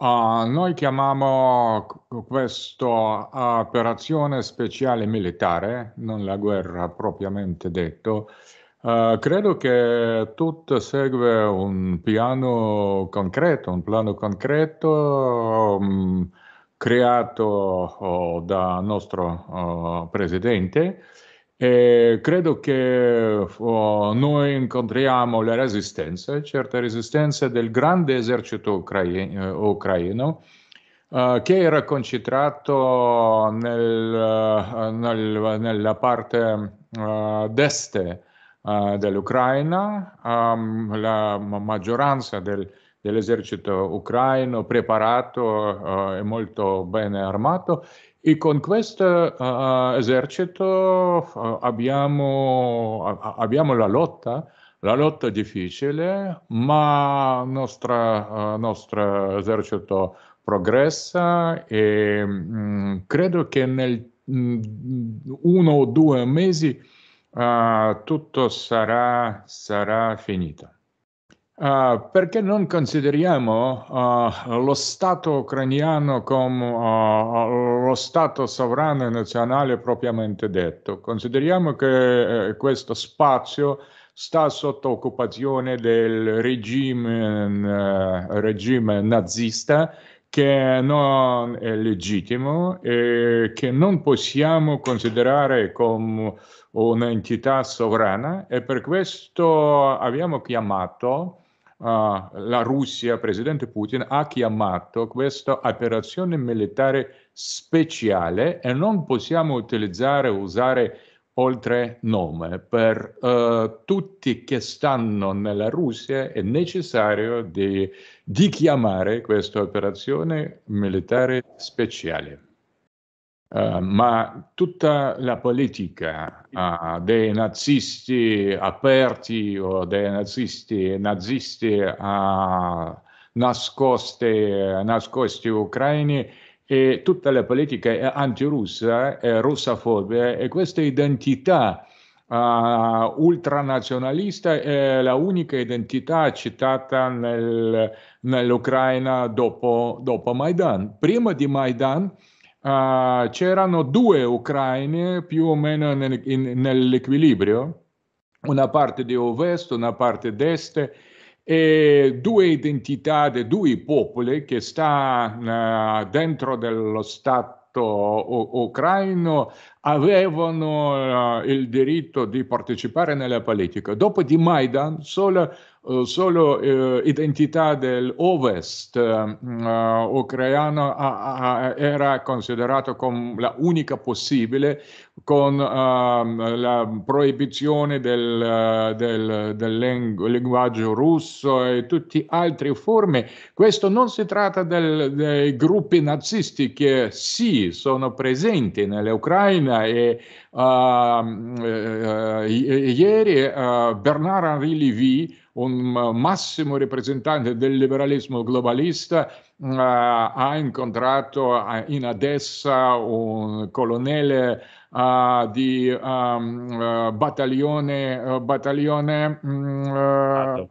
Uh, noi chiamiamo questa operazione speciale militare, non la guerra propriamente detto. Uh, credo che tutto segue un piano concreto, un piano concreto um, creato uh, da nostro oh, presidente e credo che oh, noi incontriamo le resistenze, certe resistenza del grande esercito ucraino, eh, ucraino eh, che era concentrato nel, eh, nel, nella parte eh, destra eh, dell'Ucraina, ehm, la maggioranza del, dell'esercito ucraino preparato eh, e molto bene armato e con questo uh, eh, eh, esercito uh, abbiamo, uh, abbiamo, la lotta, la lotta difficile, ma il nostro esercito progressa e mh, mm, credo che nel mh, mm, uno o due mesi tutto sarà, sarà finito. Uh, perché non consideriamo uh, lo Stato ucraniano come uh, lo Stato sovrano e nazionale propriamente detto? Consideriamo che eh, questo spazio sta sotto occupazione del regime, eh, regime nazista che non è legittimo e che non possiamo considerare come un'entità sovrana e per questo abbiamo chiamato Ah, la Russia, presidente Putin, ha chiamato questa operazione militare speciale e non possiamo utilizzare, usare oltre nome. Per uh, tutti che stanno nella Russia è necessario di, di chiamare questa operazione militare speciale. Uh, ma tutta la politica uh, dei nazisti aperti o dei nazisti nazisti uh, eh, nascosti, nascosti ucraini e tutta la politica è antirussa, è russafobia e questa identità uh, ultranazionalista è la unica identità citata nel, nell'Ucraina dopo, dopo Maidan. Prima di Maidan uh, c'erano due ucraine più o meno nel, in, nell'equilibrio, una parte di ovest, una parte d'est, e due identità di due popoli che sta uh, ah, dentro dello Stato ucraino avevano uh, il diritto di partecipare nella politica. Dopo di Maidan solo eh, solo eh, identità dell'Ovest mm, eh, ucraino era considerato come l'unica possibile con uh, la proibizione del, del, del lingu- linguaggio russo e tutte altre forme. Questo non si tratta del, dei gruppi nazisti che sì sono presenti nell'Ucraina e uh, uh, i- ieri eh, Bernard Henri Lévy, un massimo rappresentante del liberalismo globalista, Uh, ha incontrato uh, in Odessa un colonnello uh, eh, di um, battaglione, battaglione um,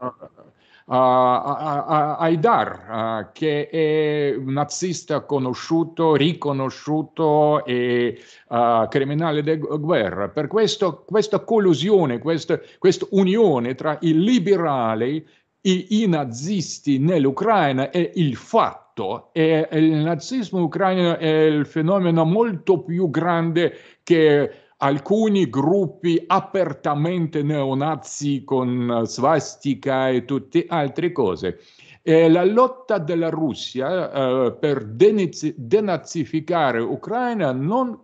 Aidar, che è un nazista conosciuto, riconosciuto e criminale di guerra. Per questo, questa collusione, questa, questa unione tra i liberali i, i nazisti nell'Ucraina è il fatto e il nazismo ucraino è il fenomeno molto più grande che alcuni gruppi apertamente neonazi con svastica e tutte altre cose. E la lotta della Russia eh, per denazificare Ucraina non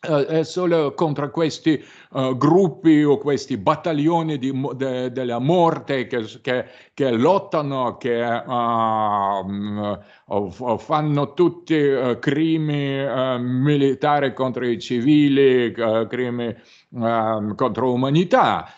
eh, solo contro questi eh, gruppi o questi battaglioni di, de, della morte che, che, che lottano, che uh, fanno tutti uh, eh, crimini uh, eh, militari contro i civili, uh, eh, crimini ehm, contro l'umanità.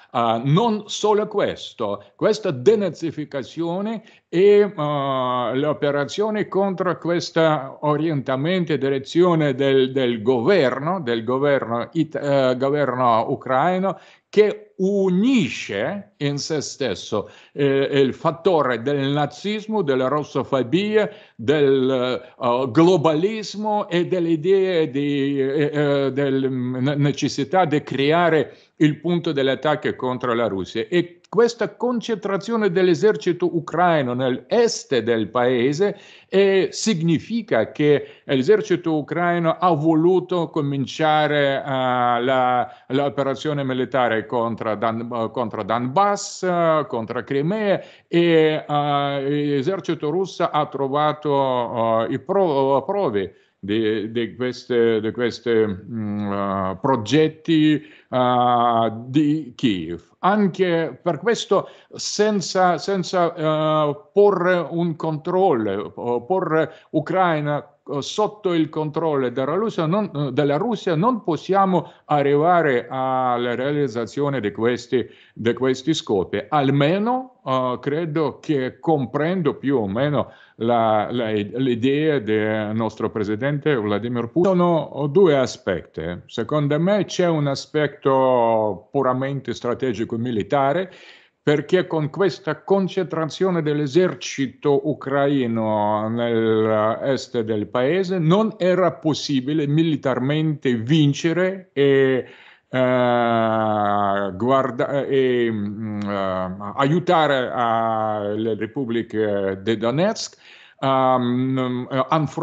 non solo questo, questa denazificazione e le operazioni contro questo orientamento e direzione del, del, governo, del governo, it, governo ucraino che unisce in se stesso eh, il fattore del nazismo, della rossofobia, del uh, globalismo e delle idee di eh, eh del mm, necessità di creare il punto dell'attacco contro la Russia. E questa concentrazione dell'esercito ucraino nell'est del paese eh, significa che l'esercito ucraino ha voluto cominciare uh, l'operazione militare contro, Dan, eh, contro Donbass, uh, contro Crimea e uh, l'esercito russo ha trovato i pro- prove di, di questi uh, mm, eh, progetti uh, di Kiev. Anche per questo, senza, senza uh, porre un controllo, porre Ucraina sotto il controllo della Russia, non, della Russia, non, possiamo arrivare alla realizzazione di questi, di questi scopi, almeno eh, credo che comprendo più o meno la, la, l'idea del nostro presidente Vladimir Putin. Sono due aspetti. Secondo me c'è un aspetto puramente strategico-militare e perché con questa concentrazione dell'esercito ucraino nell'est del paese non era possibile militarmente vincere e eh, guarda, eh, mm, eh aiutare eh, le repubbliche eh, di Donetsk um,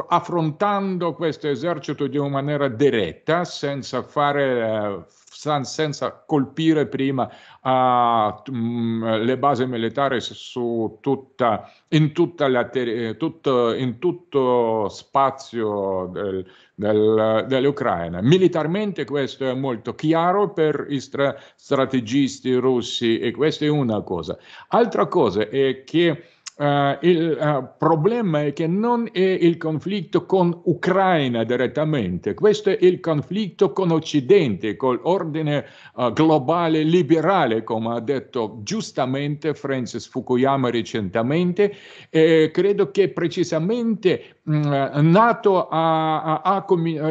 affrontando questo esercito di una maniera diretta, senza fare... Uh, senza colpire prima uh, mh, mm, le basi militari su tutta, in, tutta la ter- eh, tutto, in tutto spazio del, del, dell'Ucraina. Militarmente questo è molto chiaro per i stra- strategisti russi e questa è una cosa. Altra cosa è che Uh, il uh, problema è che non è il conflitto con Ucraina direttamente, questo è il conflitto con Occidente, con l'ordine uh, eh, globale liberale, come ha detto giustamente Francis Fukuyama recentemente. E credo che precisamente Mm, eh, NATO ha, ha, ha,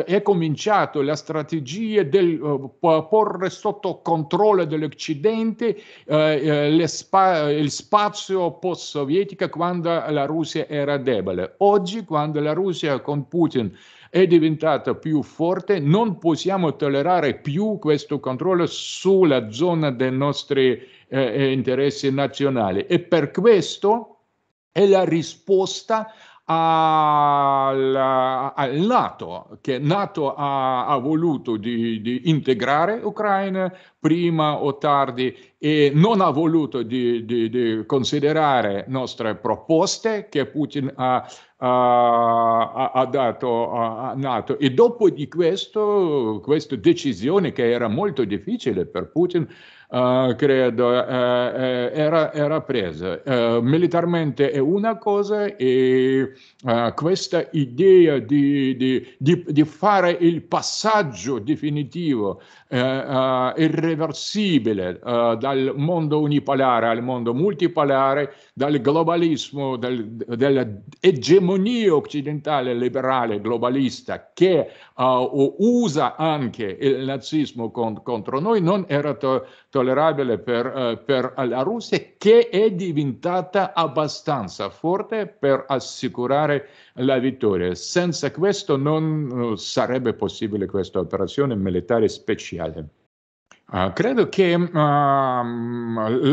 è cominciato la strategia del uh, porre sotto controllo dell'Occidente uh, spa, il spazio post-sovietico quando la Russia era debole. Oggi, quando la Russia con Putin è diventata più forte, non possiamo tollerare più questo controllo sulla zona dei nostri eh, interessi nazionali. E per questo è la risposta al, al NATO, che NATO ha, ha voluto di, di integrare Ucraina prima o tardi e non ha voluto di, di, di considerare nostre proposte che Putin ha, ha, ha dato a Nato e dopo di questo, questa decisione che era molto difficile per Putin, Uh, credo, uh, era, era, presa. Uh, militarmente è una cosa e questa idea di, di, di, di, fare il passaggio definitivo, irreversibile da dal mondo unipolare al mondo multipolare, dal globalismo, dal, dall'egemonia occidentale liberale globalista che uh, usa anche il nazismo con, contro noi, non era to- tollerabile per, uh, per la Russia che è diventata abbastanza forte per assicurare la vittoria. Senza questo non eh, sarebbe possibile questa operazione militare speciale. Uh, credo che uh, la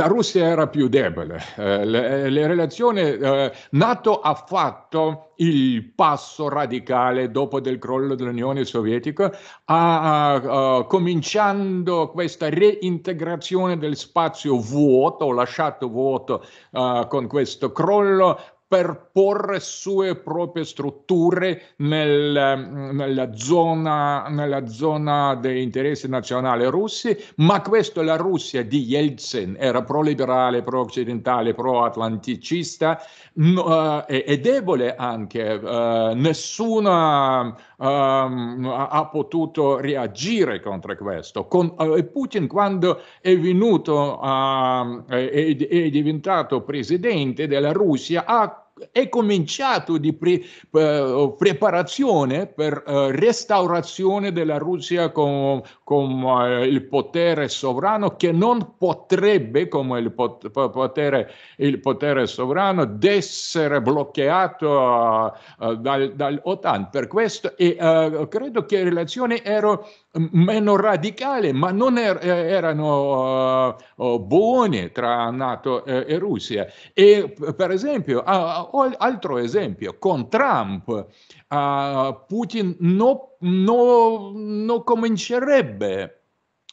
Russia era più debole, uh, le, le, relazioni eh, NATO ha fatto il passo radicale dopo il crollo dell'Unione Sovietica, cominciando questa reintegrazione del spazio vuoto, lasciato vuoto eh, con questo crollo per porre sue proprie strutture nel, mm, nella, zona, nella zona degli interessi nazionali russi, ma questo la Russia di Yeltsin, era pro-liberale, pro-occidentale, pro-atlanticista no, eh, e, debole anche, eh, nessuna eh, ha potuto reagire contro questo. Con, eh, Putin quando è venuto, ehm, è, è diventato presidente della Russia, ha è cominciato di pre, eh, preparazione per eh, restaurazione della Russia come con eh, il potere sovrano che non potrebbe, come il potere, il potere sovrano, essere bloccato eh, dall'OTAN. Dal per questo e, eh, credo che le relazioni erano meno radicali, ma non er- eh, erano uh, buoni tra Nato e Russia. E per esempio, uh, altro esempio, con Trump, uh, Putin non no, no comincerebbe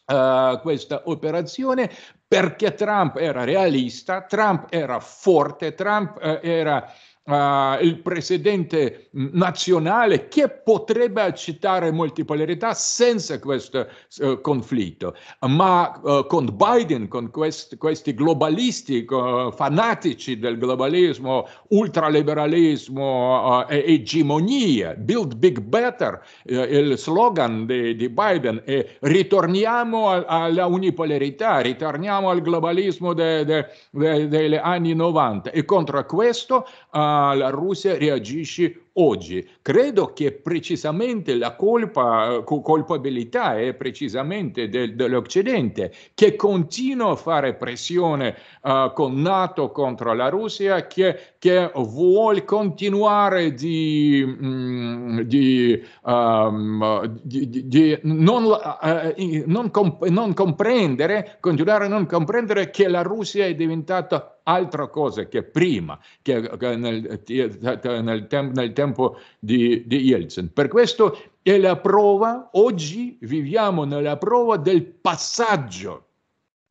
Uh, questa operazione perché Trump era realista, Trump era forte, Trump uh, era uh, il presidente nazionale che potrebbe accettare multipolarità senza questo uh, conflitto, ma uh, con Biden, con quest, questi globalisti eh, fanatici del globalismo, ultraliberalismo e egemonia, build big better, il slogan di, di Biden è ritorniamo a, alla unipolarità, ritorniamo al globalismo de, de, de, degli anni 90 e contro questo uh, على الروس يجيش oggi. Credo che precisamente la colpa, colpabilità è precisamente del, dell'Occidente che continua a fare pressione uh, con NATO contro la Russia, che, che vuole continuare di, mh, mm, di, um, di, di non, uh, non, comp- non comprendere, continuare a non comprendere che la Russia è diventata altra cosa che prima, che, che nel, nel, nel tempo tempo di, di Yeltsin. Per questo è la prova, oggi viviamo nella prova del passaggio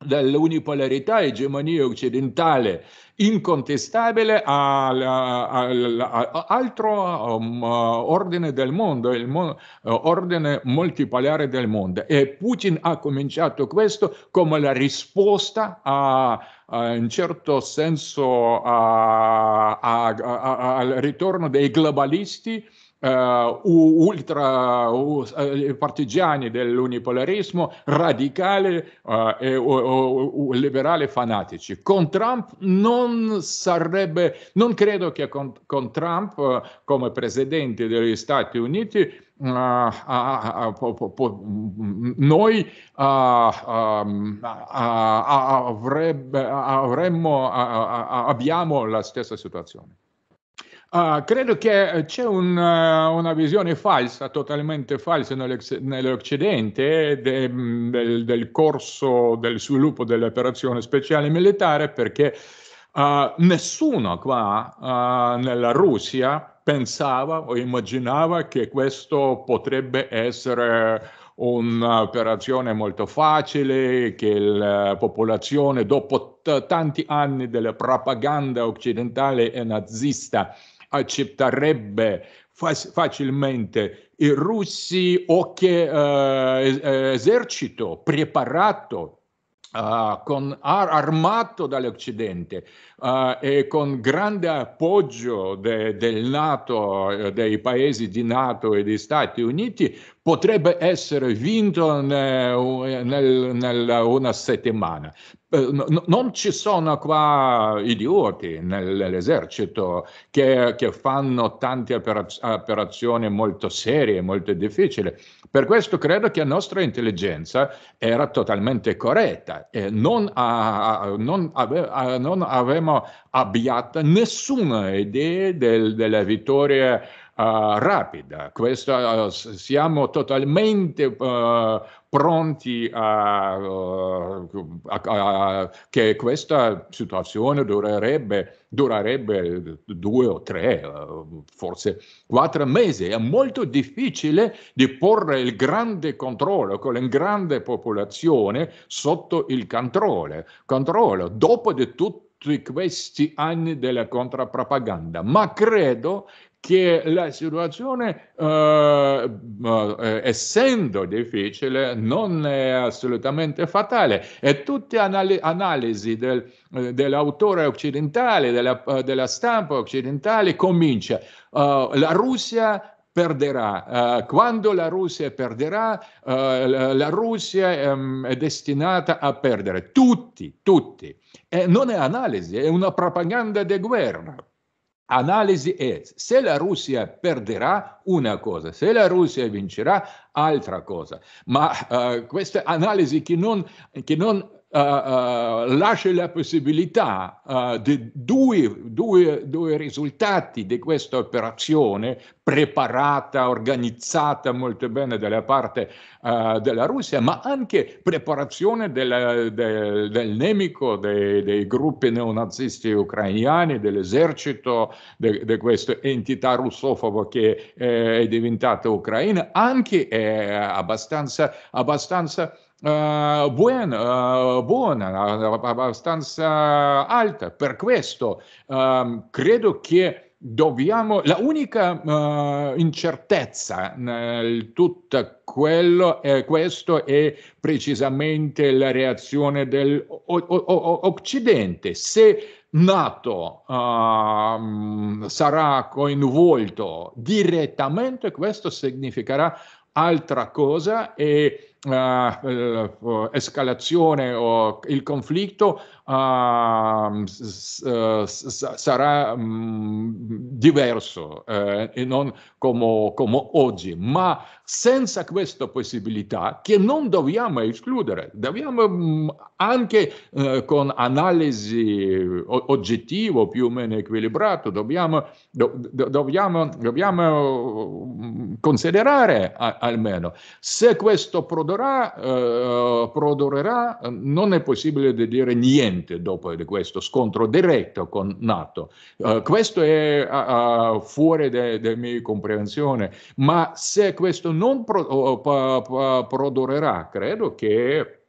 dall'unipolarità egemonia occidentale incontestabile all'altro um, ordine del mondo, il mo- ordine multipolare del mondo. E Putin ha cominciato questo come la risposta a, a in certo senso a, a, al ritorno dei globalisti Uh, ultra uh, partigiani dell'unipolarismo, radicali uh, eh, e liberali fanatici. Con Trump non sarebbe, non credo che con, con Trump come presidente degli Stati Uniti noi avremmo, abbiamo la stessa situazione. Uh, credo che eh, c'è un, uh, una visione falsa, totalmente falsa nell'Occidente de, mm, del, del, corso del sviluppo dell'operazione speciale militare perché uh, nessuno qua nella Russia pensava o immaginava che questo potrebbe essere un'operazione molto facile, che la popolazione dopo t- tanti anni della propaganda occidentale e nazista accetterebbe facilmente i russi o che eh, eh esercito preparato Uh, con ar- armato dall'Occidente uh, e con grande appoggio de- del NATO, dei paesi di NATO e degli Stati Uniti, potrebbe essere vinto nel, nel, nel una settimana. Eh, non ci sono qua idioti nell'esercito che, che fanno tante operazioni molto serie, molto difficili. Per questo credo che la nostra intelligenza era totalmente corretta e non, a, non, ave, a, non avevamo abbiato nessuna idea del, della vittoria Uh, rapida. Questa, uh, siamo totalmente uh, pronti a, a, a, che questa situazione durerebbe, durerebbe due o tre, forse quattro mesi. È molto difficile di porre il grande controllo con la grande popolazione sotto il controllo. controllo. Dopo di tutti questi anni della contrapropaganda, ma credo che la situazione, eh, eh, essendo difficile, non è assolutamente fatale e tutte anali- analisi del, eh, dell'autore occidentale, della, eh, della, stampa occidentale comincia. Uh, la Russia perderà. Uh, quando la Russia perderà, uh, la, la, Russia um, è destinata a perdere. Tutti, tutti. E non è analisi, è una propaganda di guerra. Analisi è, se la Russia perderà una cosa, se la Russia vincerà altra cosa, ma eh, queste analisi che non, che non eh, eh, lascia la possibilità eh, di due, due, due risultati di questa operazione preparata, organizzata molto bene dalla parte uh, della Russia, ma anche preparazione della, de, del nemico, dei, dei, gruppi neonazisti ucraini, dell'esercito, di de, de questa entità russofoba che eh, è diventata Ucraina, anche eh, abbastanza, abbastanza Uh, buen, uh, buona, abbastanza alta. Per questo um, credo che dobbiamo, la unica uh, incertezza nel tutto quello è eh, questo è precisamente la reazione dell'Occidente. Se NATO ehm, sarà coinvolto direttamente, questo significherà altra cosa e uh, escalazione o il conflitto uh, s- s- sarà um, diverso eh, e non come, come, oggi, ma senza questa possibilità, che non dobbiamo escludere, dobbiamo mm, anche eh, con analisi eh, oggettiva più o meno equilibrata, dobbiamo, do, dobbiamo, dobbiamo, mm, considerare a, almeno. Se questo produrrà, eh, produrrà, non è possibile dire niente dopo di questo scontro diretto con NATO. Eh, questo è uh, fuori dalla mia comprensione, ma se questo non pro, pa, pa, produrrà, credo che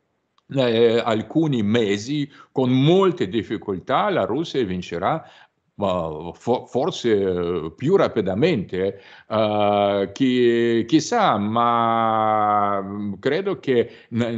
eh, alcuni mesi con molte difficoltà la Russia vincerà forse più rapidamente uh, chi, chissà ma credo che nel,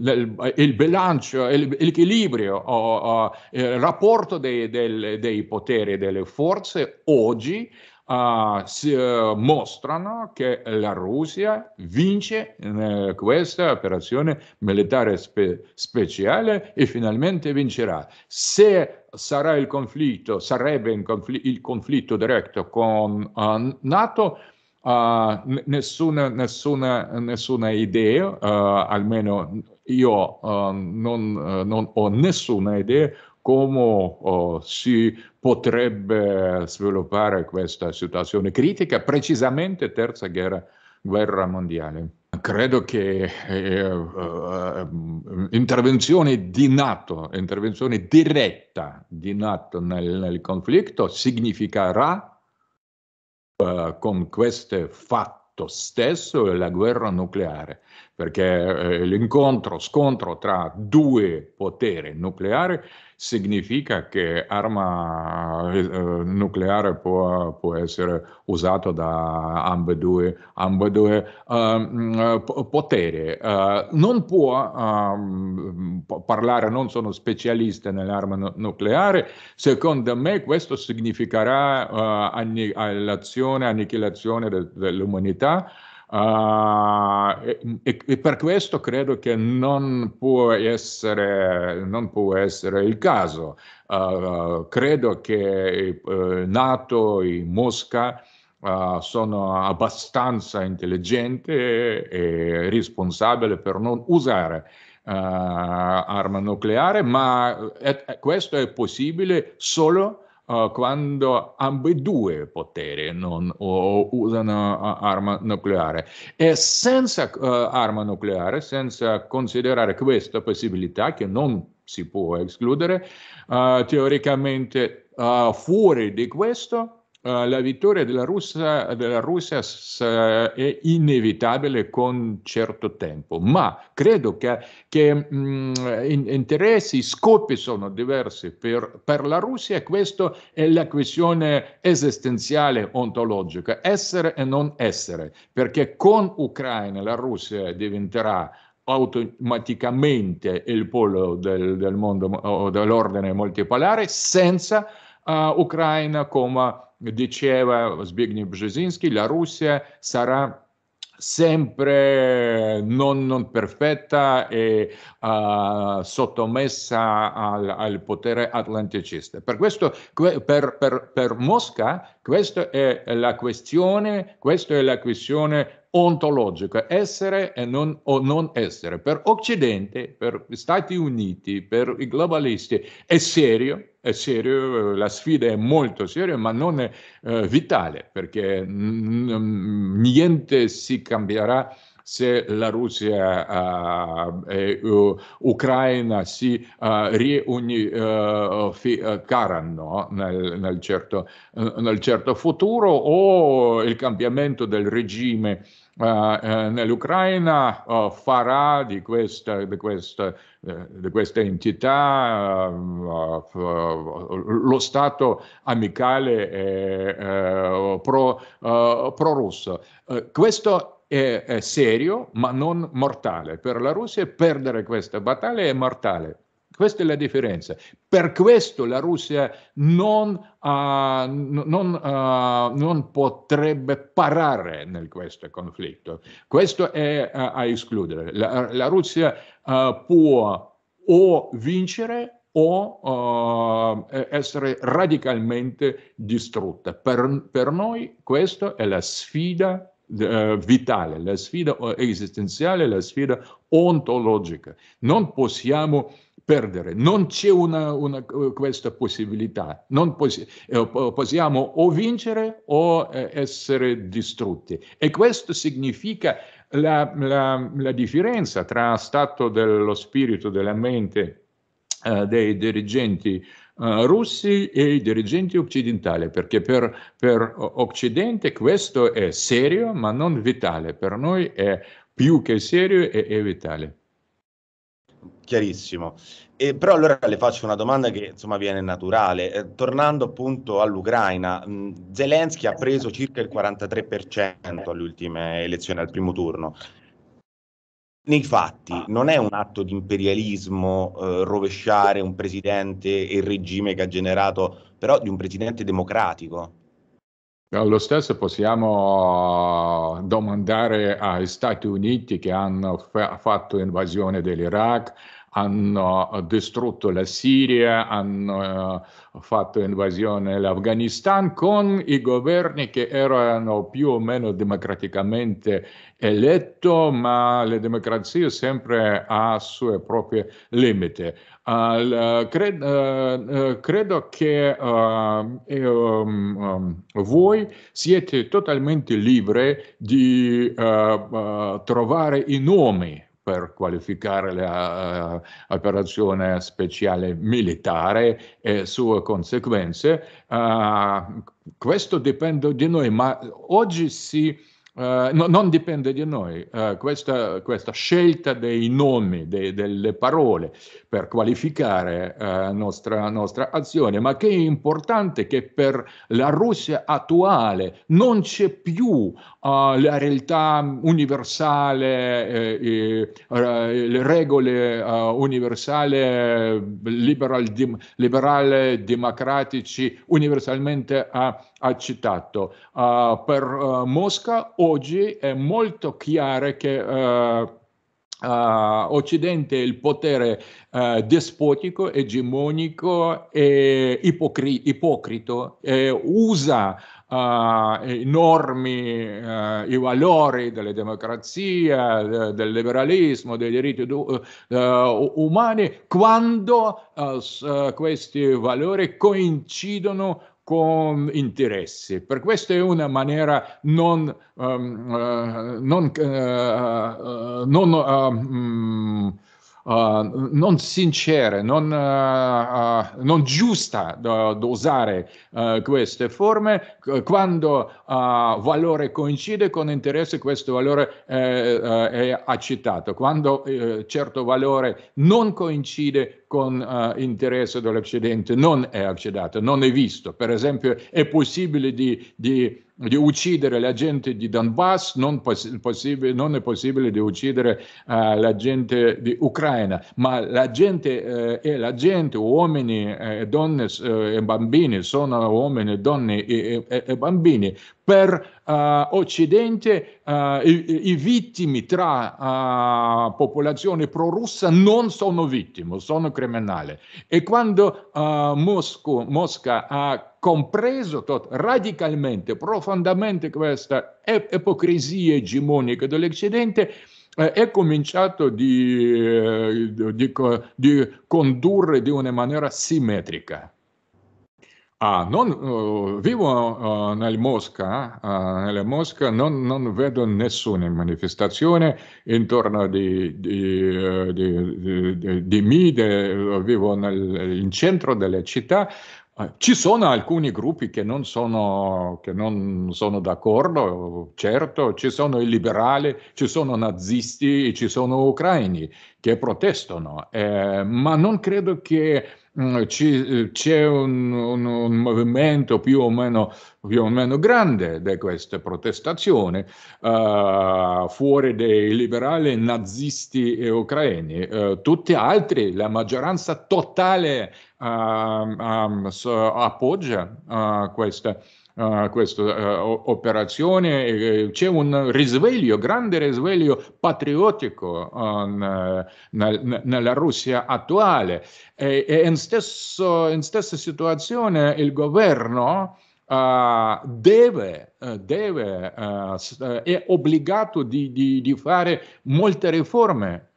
nel, il bilancio l'equilibrio uh, il rapporto dei, del, dei poteri e delle forze oggi uh, si, uh, mostrano che la Russia vince uh, questa operazione militare spe- speciale e finalmente vincerà. Se sarà il conflitto, sarebbe confl- il conflitto diretto con eh, NATO, Uh, nessuna, nessuna, nessuna, idea, uh, almeno io uh, non, non, ho nessuna idea come oh, si potrebbe sviluppare questa situazione critica, precisamente terza guerra, guerra mondiale. Credo che eh, uh, eh, intervenzione di NATO, intervenzione diretta di NATO nel, nel conflitto significherà uh, con questo fatto stesso la guerra nucleare, perché eh, l'incontro, scontro tra due poteri nucleari significa che arma eh, eh, nucleare può, può, essere usata da ambedue, ambedue ehm, eh, poteri. Eh, non può ehm, parlare, non sono specialista nell'arma nu- nucleare, secondo me questo significherà eh, l'azione, annichilazione de- dell'umanità. Uh, e, e, per questo credo che non può essere, non può essere il caso. Uh, credo che uh, Nato e Mosca ah, sono abbastanza intelligenti e responsabili per non usare arma nucleare, ma è, eh, questo è possibile solo se uh, quando ambedue i poteri non uh, usano eh, arma nucleare. E senza eh, arma nucleare, senza considerare questa possibilità che non si può escludere, teoricamente fuori di questo eh, la vittoria della Russia, della Russia s- è inevitabile con certo tempo, ma credo che, che mh, mm, in, interessi, scopi sono diversi per, per, la Russia questa è la questione esistenziale, ontologica, essere e non essere, perché con Ucraina la Russia diventerà automaticamente il polo del, del mondo dell'ordine multipolare senza Ucraina, come diceva Zbigniew Brzezinski, la Russia sarà sempre non, non perfetta e uh, sottomessa al, al, potere atlanticista. Per questo, per, per, per Mosca, questa è la questione, questa è la questione ontologico, essere e non, o non essere. Per Occidente, per gli Stati Uniti, per i globalisti è serio, è serio, eh, la sfida è molto seria, ma non è eh, vitale, perché niente si cambierà se la Russia eh, e uh, Ucraina si uh, eh, riunificaranno eh, nel, nel, certo, nel, certo, futuro o il cambiamento del regime nell'Ucraina farà di questa, di questa, di questa entità lo Stato amicale e pro, prorusso. questo è, è serio ma non mortale. Per la Russia perdere questa battaglia è mortale. Questa è la differenza. Per questo la Russia non, uh, non, uh, non potrebbe parare in questo conflitto. Questo è uh, a escludere. La, la Russia eh, può o vincere o eh, eh, essere radicalmente distrutta. Per, per noi questa è la sfida eh, vitale, la sfida esistenziale, la sfida ontologica. Non possiamo perdere, non c'è una, una, eh, questa possibilità, non poss- eh, possiamo o vincere o essere distrutti. E questo significa la, la, la differenza tra stato dello spirito, della mente, eh, dei dirigenti eh, russi e i dirigenti occidentali, perché per, per Occidente questo è serio ma non vitale, per noi è più che serio e, e vitale. Chiarissimo. E però allora le faccio una domanda che insomma viene naturale. Eh, tornando appunto all'Ucraina, mh, mm, Zelensky ha preso circa il 43% alle ultime elezioni, al primo turno. Nei fatti ah. non è un atto di imperialismo eh, rovesciare un presidente e il regime che ha generato, però di un presidente democratico. Lo stesso possiamo eh, domandare agli Stati Uniti che hanno fa- fatto l'invasione dell'Iraq, hanno distrutto la Siria, hanno eh, fatto invasione all'Afghanistan con i governi che erano più o meno democraticamente eletti, ma la democrazia sempre ha sue proprie limite. Uh, credo, uh, eh, eh, credo che uh, um, voi siete totalmente liberi di trovare i nomi per qualificare l'operazione eh, speciale militare e sue conseguenze. Uh, questo dipende di noi, ma oggi si, uh, no, non dipende di noi, uh, questa, questa, scelta dei nomi, de, delle parole, per qualificare la eh, nostra, nostra azione, ma che è importante che per la Russia attuale non c'è più Uh, la realtà universale, eh, eh, le regole uh, eh, universali, liberal, dem, liberale, democratici, universalmente uh, accettato. Eh, per Mosca oggi è molto chiaro che Uh, Occidente è il potere uh, despotico, egemonico e ipocri- ipocrito, e usa uh, i normi, uh, i valori della democrazia, de- del liberalismo, dei diritti du- eh, umani, quando s- questi valori coincidono con interessi. Per questo è una maniera non, um, uh, non, uh, non, um, uh, non sincera, non, non giusta da, da usare queste forme quando valore coincide con interesse, questo valore è accettato. Quando certo valore non coincide con uh, interesse dell'Occidente non è accettato, non è visto. Per esempio, è possibile di, di, di uccidere la gente di Donbass, non, poss- non è possibile di uccidere uh, la gente di Ucraina, ma la gente eh, è la gente, uomini eh, e eh, donne e eh, bambini, sono uomini, donne e, e, e bambini, per uh, Occidente uh, i, i vittimi tra uh, popolazione prorussa non sono vittime, sono criminali. E quando Mosco, Mosca ha compreso tot, radicalmente, profondamente questa ipocrisia egemonica dell'Occidente, è cominciato di, di, di condurre di una maniera simmetrica. Ah, non, uh, vivo uh, nel Mosca, uh, nella Mosca non, non, vedo nessuna manifestazione intorno di, di, uh, di, di me, uh, vivo nel, in centro della città, uh, ci sono alcuni gruppi che non, sono, che non, sono, d'accordo, certo, ci sono i liberali, ci sono nazisti, ci sono ucraini che protestano, eh, ma non credo che Mm, eh, c'è un, un, un movimento più o, meno, più o, meno, grande di queste protestazioni uh, fuori dei liberali nazisti e ucraini. Uh, tutti altri, la maggioranza totale uh, ehm, um, ehm, so, appoggia questa uh, questa uh, operazione, c'è un risveglio, grande risveglio patriottico uh, nella Russia attuale e, e in, stesso, in, stessa situazione il governo Uh, deve, eh, deve uh, è obbligato di, di, di, fare molte riforme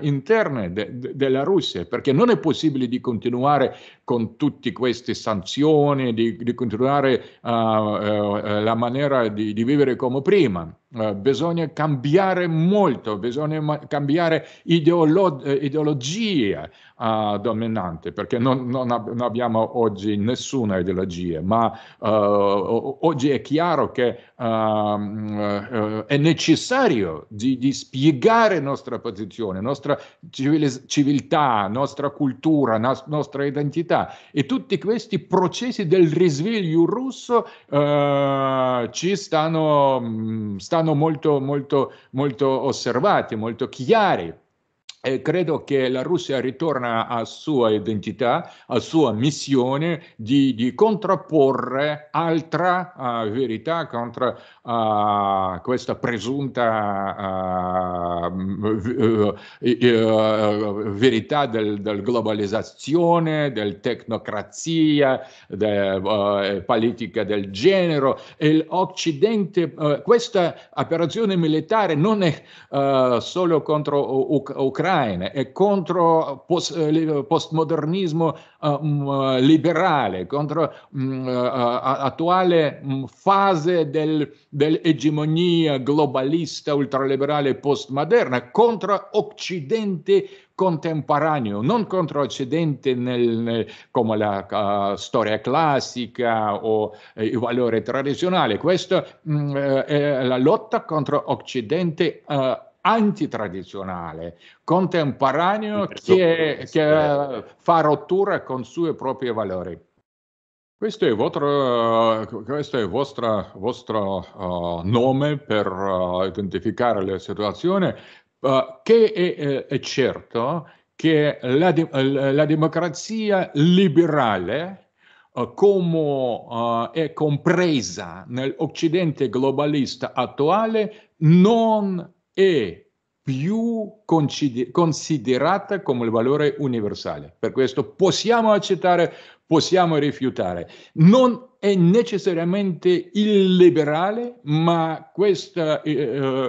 interne de, de, della Russia, perché non è possibile di continuare con tutte queste sanzioni, di, di continuare uh, uh, la maniera di, di, vivere come prima. Uh, bisogna cambiare molto, bisogna ma- cambiare ideolo- ideologia dominante, perché non, non, ab- non, abbiamo oggi nessuna ideologia, ma oggi è chiaro che uh, è necessario di, di, spiegare nostra posizione, nostra civiltà, nostra cultura, nas- nostra identità e tutti questi processi del risveglio russo uh, ci stanno, mm, stanno molto, molto, molto osservati, molto chiari. E credo che la Russia ritorna alla sua identità, alla sua missione di, di contrapporre altra uh, verità contro uh, eh, questa presunta uh, verità del, del, globalizzazione, del tecnocrazia, de, politica del genere. E l'Occidente, questa operazione militare non è solo contro Ucraina, Wittgenstein, è contro post, eh, postmodernismo um, liberale, contro um, attuale um, fase del, dell'egemonia globalista ultraliberale postmoderna, contro Occidente contemporaneo, non contro Occidente nel, nel, come la uh, storia classica o eh, il valore tradizionale. Questa mh, mm, è la lotta contro Occidente. Uh, antitradizionale, contemporaneo che, che fa rottura con i suoi propri valori. Questo è, vostro, questo è il vostro, vostro uh, eh, nome per uh, identificare la situazione, uh, che è, è, certo che la, la democrazia liberale, come è compresa nell'Occidente globalista attuale, non è più considerata come il valore universale. Per questo possiamo accettare, possiamo rifiutare. Non è necessariamente illiberale, ma questa eh,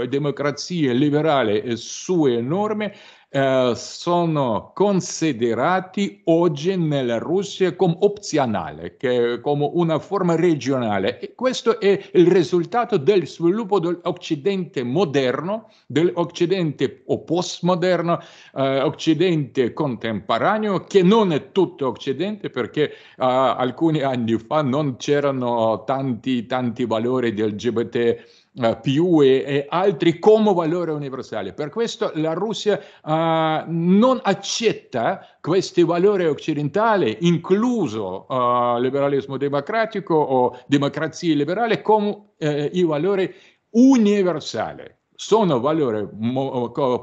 eh democrazia liberale e sue norme eh, sono considerati oggi nella Russia come opzionale, come una forma regionale. E questo è il risultato del sviluppo dell'Occidente moderno, dell'Occidente o postmoderno, eh, Occidente contemporaneo, che non è tutto Occidente perché eh, alcuni anni fa non c'erano tanti, tanti valori del LGBT eh, più e, e, altri come valore universale. Per questo la Russia uh, non accetta questi valori occidentali, incluso uh, liberalismo democratico o democrazia liberale, come eh, i valori universali sono valori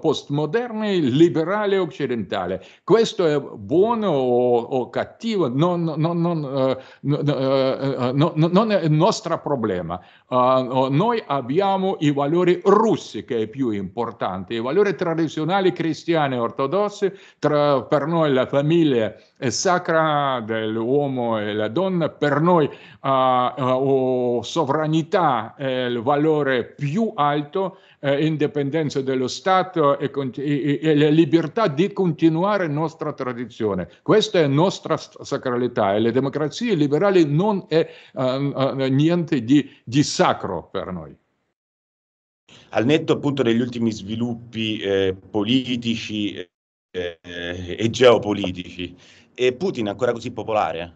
postmoderni, liberali occidentali. Questo è buono o, o cattivo, non, non, non, eh, no, eh, no, non, è il nostro problema. Uh, noi abbiamo i valori russi che è più importante, i valori tradizionali cristiani e ortodossi, tra, per noi la famiglia è sacra dell'uomo e la donna, per noi la uh, uh, oh, sovranità è il valore più alto, eh, indipendenza dello Stato e, e, e, la libertà di continuare la nostra tradizione. Questa è nostra sacralità e le democrazie liberali non è ah, ah, niente di, di sacro per noi. Al netto appunto degli ultimi sviluppi eh, politici eh, e geopolitici, e Putin è ancora così popolare?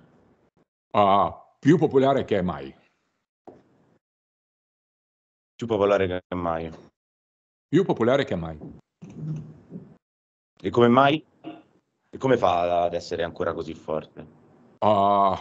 Ah, più popolare che mai. Più popolare che mai. Più popolare che mai. E come mai? E come fa ad essere ancora così forte? Uh,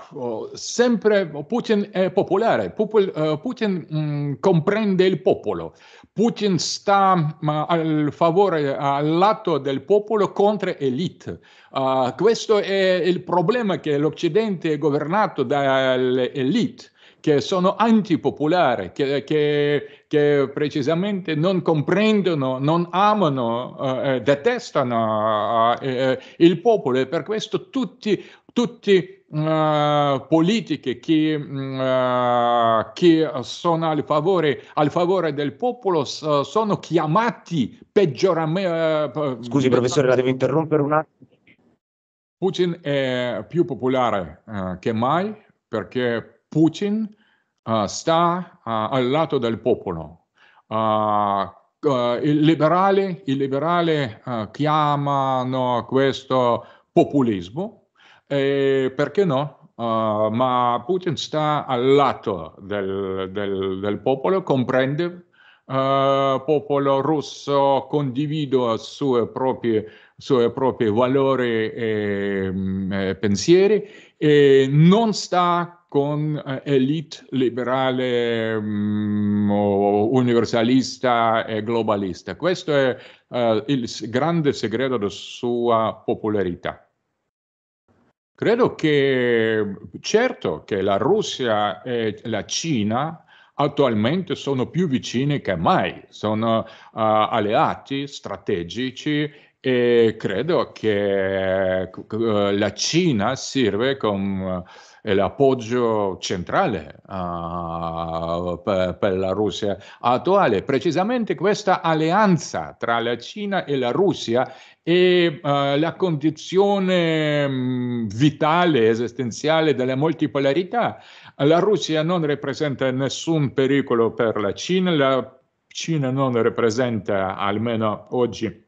sempre Putin è popolare, Popol, uh, Putin mh, mm, comprende il popolo, Putin sta mh, al favore, al lato del popolo contro l'elite. Uh, ah, questo è il problema che l'Occidente è governato dall'elite che sono antipopolari, che, che, che, precisamente non comprendono, non amano, eh, detestano eh, eh, il popolo e per questo tutti, tutti politiche che, mh, che sono al favore, al favore, del popolo sono chiamati peggioramente. Eh, Scusi professore, la devo interrompere un attimo. Putin è più popolare uh, che mai perché Putin uh, sta uh, al lato del popolo. il liberale, il liberale chiamano questo populismo, e perché no? Uh, ma Putin sta al lato del, del, del popolo, comprende Uh, popolo russo condivide i suoi propri valori e, mm, e, pensieri e non sta con uh, elite liberale um, universalista e globalista. Questo è uh, il grande segreto della sua popolarità. Credo che certo che la Russia e la Cina attualmente sono più vicini che mai, sono uh, alleati strategici e credo che la Cina serve come eh, l'appoggio centrale uh, ah, per, per, la Russia attuale. Precisamente questa alleanza tra la Cina e la Russia è uh, la condizione um, vitale, esistenziale della multipolarità. La Russia non rappresenta nessun pericolo per la Cina, la Cina non rappresenta, almeno oggi,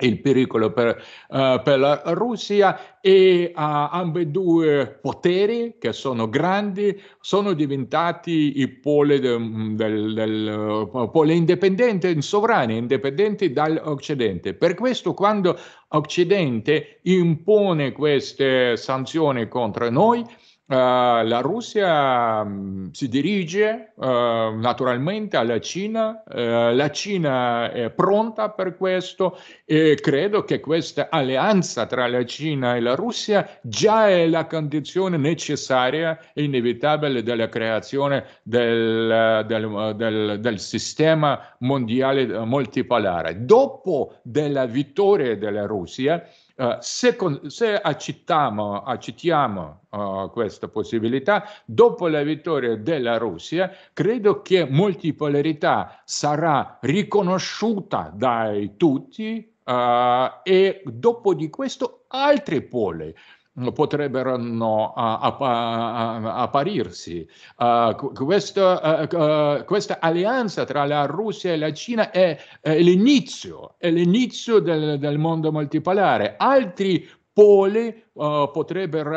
il pericolo per, uh, per, la Russia e uh, eh, ambedue poteri che sono grandi sono diventati i poli mm, del, del, del eh, pole indipendente, sovrani, indipendenti dall'Occidente. Per questo quando l'Occidente impone queste sanzioni contro noi, eh, la Russia mh, mm, si dirige uh, naturalmente alla Cina, uh, la Cina è pronta per questo e credo che questa alleanza tra la Cina e la Russia già è la condizione necessaria e inevitabile della creazione del, del, del, del sistema mondiale multipolare. Dopo della vittoria della Russia, eh, se, con, se, accettiamo, accettiamo uh, questa possibilità, dopo la vittoria della Russia, credo che multipolarità sarà riconosciuta dai tutti Uh, e dopo di questo altri poli potrebbero app- apparirsi. Uh, questo, uh, questa alleanza tra la Russia e la Cina è, è l'inizio, è l'inizio del, del mondo multipolare. Altri poli uh, potrebbero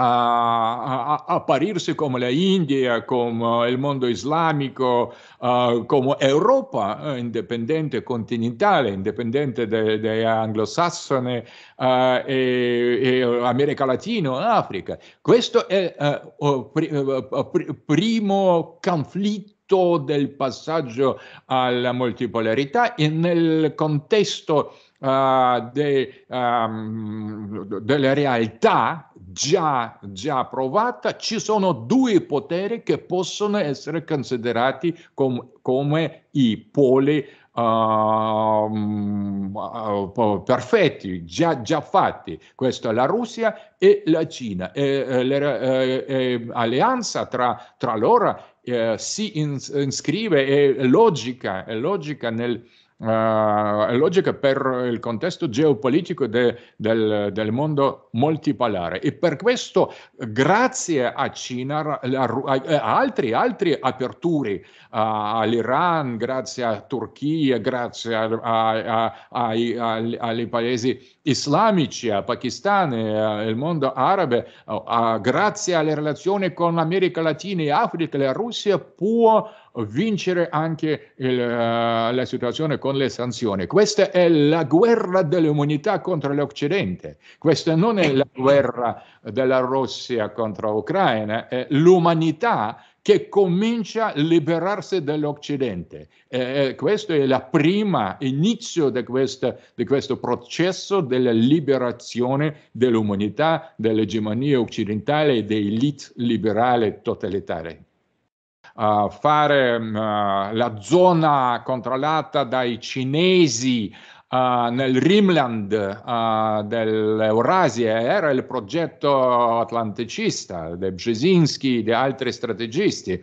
a, apparirse como la India, como el eh, mundo islámico, uh, eh, como Europa eh, independiente, continental, independiente de, de anglosassone, uh, e, e America Latina, Africa. Questo è uh, pr primo conflitto del passaggio alla multipolarità e nel contesto uh, de, um, della realtà già, già provata, ci sono due poteri che possono essere considerati com, come i poli Uh, perfetti, già, già, fatti. Questa è la Russia e la Cina. E, l'alleanza tra, tra loro eh, si inscrive, iscrive, è logica, è logica nel, uh, logica per il contesto geopolitico de, del, del, mondo multipolare e per questo grazie a Cina, a, eh, a altre altri aperture, uh, all'Iran, grazie a Turchia, grazie a, ai, ai paesi islamici, a Pakistan, al mondo arabo, uh, grazie alle relazioni con l'America Latina e Africa, la Russia può vincere anche il, uh, la situazione con le sanzioni. Questa è la guerra dell'umanità contro l'Occidente, questa non è la guerra della Russia contro l'Ucraina, è l'umanità che comincia a liberarsi dall'Occidente. Eh, questo è il primo inizio di, questa, di questo, processo della liberazione dell'umanità, dell'egemonia occidentale e dell'elite liberale totalitaria uh, fare uh, la zona controllata dai cinesi Uh, nel Rimland uh, dell'Eurasia era il progetto atlanticista di Brzezinski e di altri strategisti,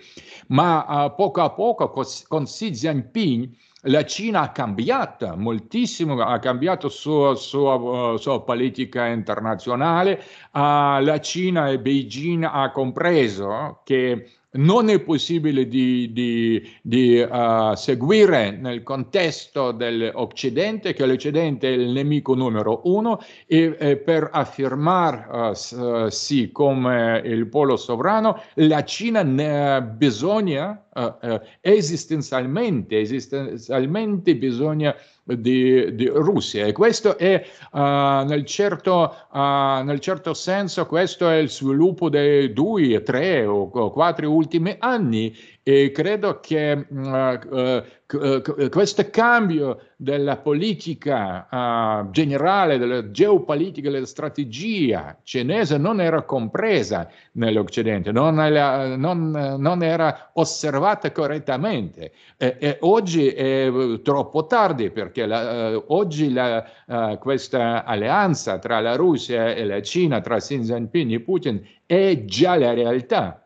ma uh, poco a poco con Xi Jinping la Cina ha cambiato moltissimo, ha cambiato sua, sua, sua politica internazionale, la Cina e Beijing hanno compreso che non è possibile di, di, di uh, seguire nel contesto dell'Occidente, che l'Occidente è il nemico numero uno, e, e eh, per affermarsi uh, eh, come il polo sovrano, la Cina ne bisogna, uh, esistenzialmente, esistenzialmente bisogna di, di Russia. E questo è uh, nel, certo, uh, nel, certo, senso questo è il sviluppo dei due, tre o quattro ultimi anni e credo che uh, questo cambio della politica uh, generale, della geopolitica, della strategia cinese non era compresa nell'Occidente, non, era, non, non era osservata correttamente. E, e, oggi è troppo tardi perché la, oggi la, uh, questa alleanza tra la Russia e la Cina, tra Xi Jinping e Putin, è già la realtà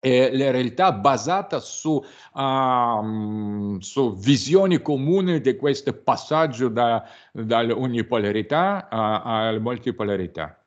è la realtà basata su, um, su visioni comuni di questo passaggio da, dall'unipolarità alla multipolarità.